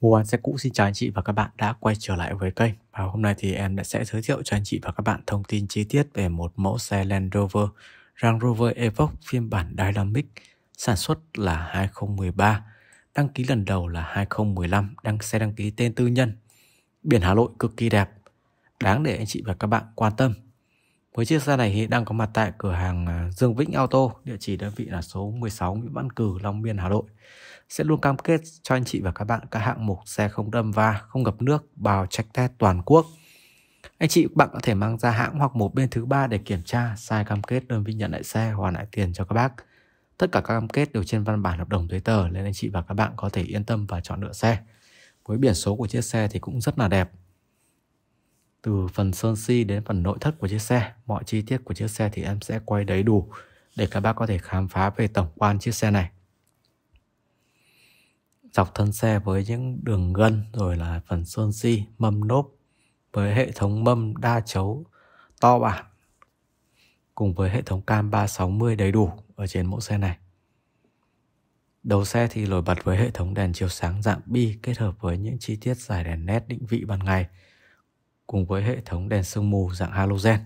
Mua bán xe cũ xin chào anh chị và các bạn đã quay trở lại với kênh Và hôm nay thì em đã sẽ giới thiệu cho anh chị và các bạn thông tin chi tiết về một mẫu xe Land Rover Range Rover Evoque phiên bản Dynamic sản xuất là 2013 Đăng ký lần đầu là 2015, đăng xe đăng ký tên tư nhân Biển Hà Nội cực kỳ đẹp Đáng để anh chị và các bạn quan tâm với chiếc xe này hiện đang có mặt tại cửa hàng à, Dương Vĩnh Auto, địa chỉ đơn vị là số 16 Nguyễn Văn Cử, Long Biên, Hà Nội. Sẽ luôn cam kết cho anh chị và các bạn các hạng mục xe không đâm va, không ngập nước, bào check test toàn quốc. Anh chị bạn có thể mang ra hãng hoặc một bên thứ ba để kiểm tra, sai cam kết đơn vị nhận lại xe, hoàn lại tiền cho các bác. Tất cả các cam kết đều trên văn bản hợp đồng giấy tờ nên anh chị và các bạn có thể yên tâm và chọn lựa xe. Với biển số của chiếc xe thì cũng rất là đẹp, từ phần sơn si đến phần nội thất của chiếc xe mọi chi tiết của chiếc xe thì em sẽ quay đầy đủ để các bác có thể khám phá về tổng quan chiếc xe này dọc thân xe với những đường gân rồi là phần sơn si mâm nốp với hệ thống mâm đa chấu to bản cùng với hệ thống cam 360 đầy đủ ở trên mẫu xe này. Đầu xe thì nổi bật với hệ thống đèn chiếu sáng dạng bi kết hợp với những chi tiết giải đèn nét định vị ban ngày cùng với hệ thống đèn sương mù dạng halogen.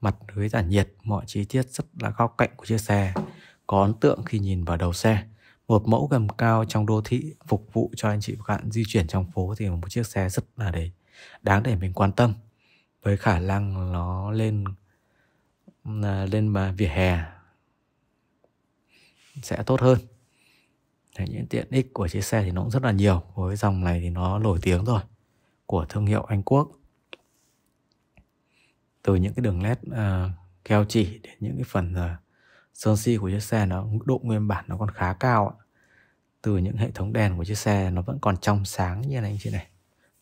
Mặt lưới tản nhiệt, mọi chi tiết rất là góc cạnh của chiếc xe, có ấn tượng khi nhìn vào đầu xe. Một mẫu gầm cao trong đô thị phục vụ cho anh chị và bạn di chuyển trong phố thì một chiếc xe rất là để đáng để mình quan tâm. Với khả năng nó lên à, lên mà vỉa hè sẽ tốt hơn. Đấy, những tiện ích của chiếc xe thì nó cũng rất là nhiều với dòng này thì nó nổi tiếng rồi của thương hiệu Anh Quốc từ những cái đường nét uh, ờ, keo chỉ đến những cái phần uh, sơn si của chiếc xe nó độ nguyên bản nó còn khá cao ạ. từ những hệ thống đèn của chiếc xe nó vẫn còn trong sáng như này anh chị này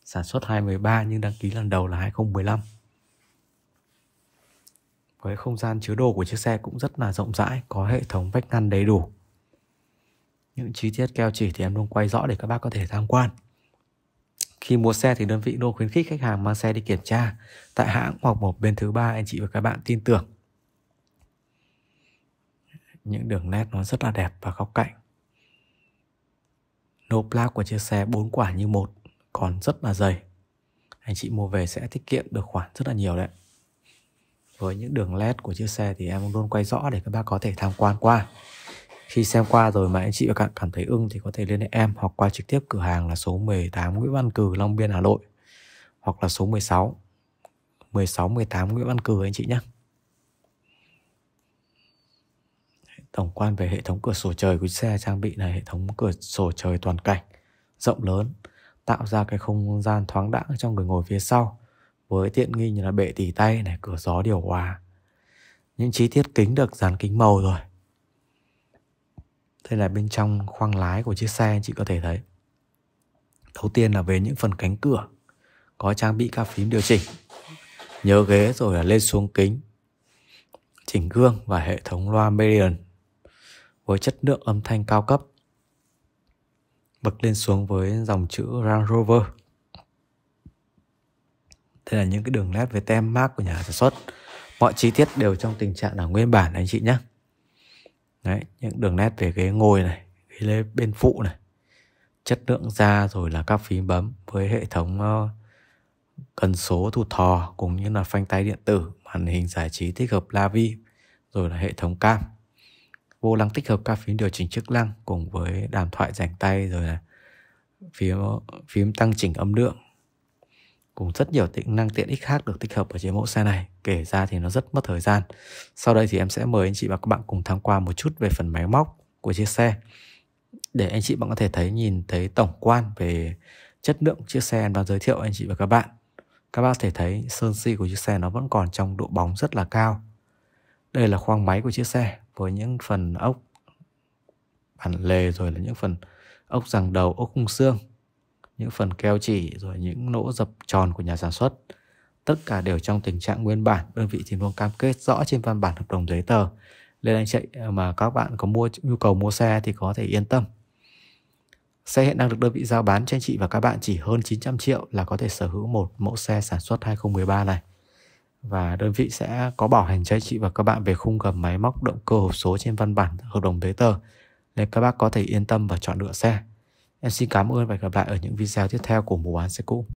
sản xuất 2013 nhưng đăng ký lần đầu là 2015 với không gian chứa đồ của chiếc xe cũng rất là rộng rãi có hệ thống vách ngăn đầy đủ những chi tiết keo chỉ thì em luôn quay rõ để các bác có thể tham quan khi mua xe thì đơn vị luôn khuyến khích khách hàng mang xe đi kiểm tra tại hãng hoặc một bên thứ ba anh chị và các bạn tin tưởng. Những đường nét nó rất là đẹp và góc cạnh. Nô plug của chiếc xe bốn quả như một còn rất là dày. Anh chị mua về sẽ tiết kiệm được khoản rất là nhiều đấy. Với những đường led của chiếc xe thì em luôn quay rõ để các bác có thể tham quan qua. Khi xem qua rồi mà anh chị và các bạn cảm thấy ưng thì có thể liên hệ em hoặc qua trực tiếp cửa hàng là số 18 Nguyễn Văn Cừ, Long Biên, Hà Nội hoặc là số 16 16 18 Nguyễn Văn Cừ anh chị nhé. Tổng quan về hệ thống cửa sổ trời của xe trang bị này hệ thống cửa sổ trời toàn cảnh rộng lớn tạo ra cái không gian thoáng đãng cho người ngồi phía sau với tiện nghi như là bệ tỉ tay này cửa gió điều hòa những chi tiết kính được dán kính màu rồi đây là bên trong khoang lái của chiếc xe chị có thể thấy. Đầu tiên là về những phần cánh cửa, có trang bị các phím điều chỉnh, nhớ ghế rồi là lên xuống kính, chỉnh gương và hệ thống loa Median với chất lượng âm thanh cao cấp. Bật lên xuống với dòng chữ Range Rover. Đây là những cái đường nét về tem mác của nhà sản xuất. Mọi chi tiết đều trong tình trạng là nguyên bản anh chị nhé đấy những đường nét về ghế ngồi này ghế bên phụ này chất lượng da rồi là các phím bấm với hệ thống ờ, cần số thu thò cũng như là phanh tay điện tử màn hình giải trí tích hợp lavi rồi là hệ thống cam vô lăng tích hợp các phím điều chỉnh chức năng cùng với đàm thoại rảnh tay rồi là phím ờ, phím tăng chỉnh âm lượng cùng rất nhiều tính năng tiện ích khác được tích hợp ở trên mẫu xe này kể ra thì nó rất mất thời gian. Sau đây thì em sẽ mời anh chị và các bạn cùng tham quan một chút về phần máy móc của chiếc xe để anh chị bạn có thể thấy nhìn thấy tổng quan về chất lượng chiếc xe em đang giới thiệu anh chị và các bạn. Các bạn có thể thấy sơn si của chiếc xe nó vẫn còn trong độ bóng rất là cao. Đây là khoang máy của chiếc xe với những phần ốc bản lề rồi là những phần ốc rằng đầu, ốc khung xương, những phần keo chỉ rồi những nỗ dập tròn của nhà sản xuất tất cả đều trong tình trạng nguyên bản đơn vị thì luôn cam kết rõ trên văn bản hợp đồng giấy tờ nên anh chị ờ, mà các bạn có mua nhu cầu mua xe thì có thể yên tâm Xe hiện đang được đơn vị giao bán cho anh chị và các bạn chỉ hơn 900 triệu là có thể sở hữu một mẫu xe sản xuất 2013 này. Và đơn vị sẽ có bảo hành cho anh chị và các bạn về khung gầm máy móc động cơ hộp số trên văn bản hợp đồng giấy tờ nên các bác có thể yên tâm và chọn lựa xe. Em xin cảm ơn và gặp lại ở những video tiếp theo của mùa bán xe cũ.